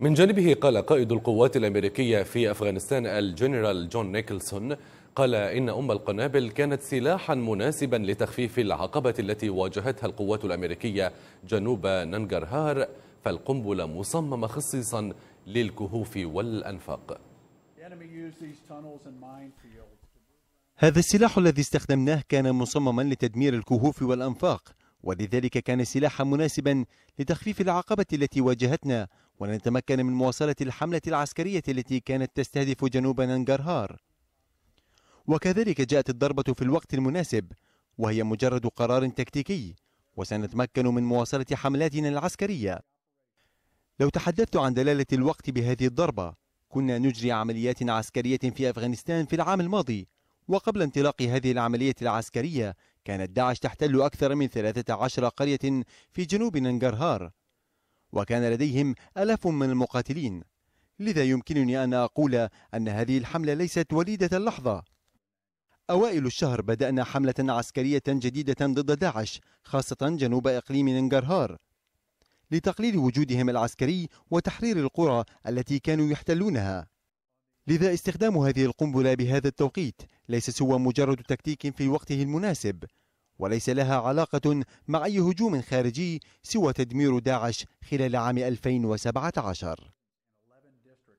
من جانبه قال قائد القوات الأمريكية في أفغانستان الجنرال جون نيكلسون قال إن أم القنابل كانت سلاحا مناسبا لتخفيف العقبة التي واجهتها القوات الأمريكية جنوب ننجرهار فالقنبلة مصممة خصيصا للكهوف والأنفاق هذا السلاح الذي استخدمناه كان مصمما لتدمير الكهوف والأنفاق ولذلك كان سلاحا مناسبا لتخفيف العقبة التي واجهتنا ولنتمكن من مواصلة الحملة العسكرية التي كانت تستهدف جنوب ننجرهار وكذلك جاءت الضربة في الوقت المناسب وهي مجرد قرار تكتيكي وسنتمكن من مواصلة حملاتنا العسكرية لو تحدثت عن دلالة الوقت بهذه الضربة كنا نجري عمليات عسكرية في أفغانستان في العام الماضي وقبل انطلاق هذه العملية العسكرية كانت داعش تحتل أكثر من 13 قرية في جنوب ننجرهار وكان لديهم ألاف من المقاتلين لذا يمكنني أن أقول أن هذه الحملة ليست وليدة اللحظة أوائل الشهر بدأنا حملة عسكرية جديدة ضد داعش خاصة جنوب إقليم ننجرهار لتقليل وجودهم العسكري وتحرير القرى التي كانوا يحتلونها لذا استخدام هذه القنبلة بهذا التوقيت ليس سوى مجرد تكتيك في وقته المناسب وليس لها علاقة مع أي هجوم خارجي سوى تدمير داعش خلال عام 2017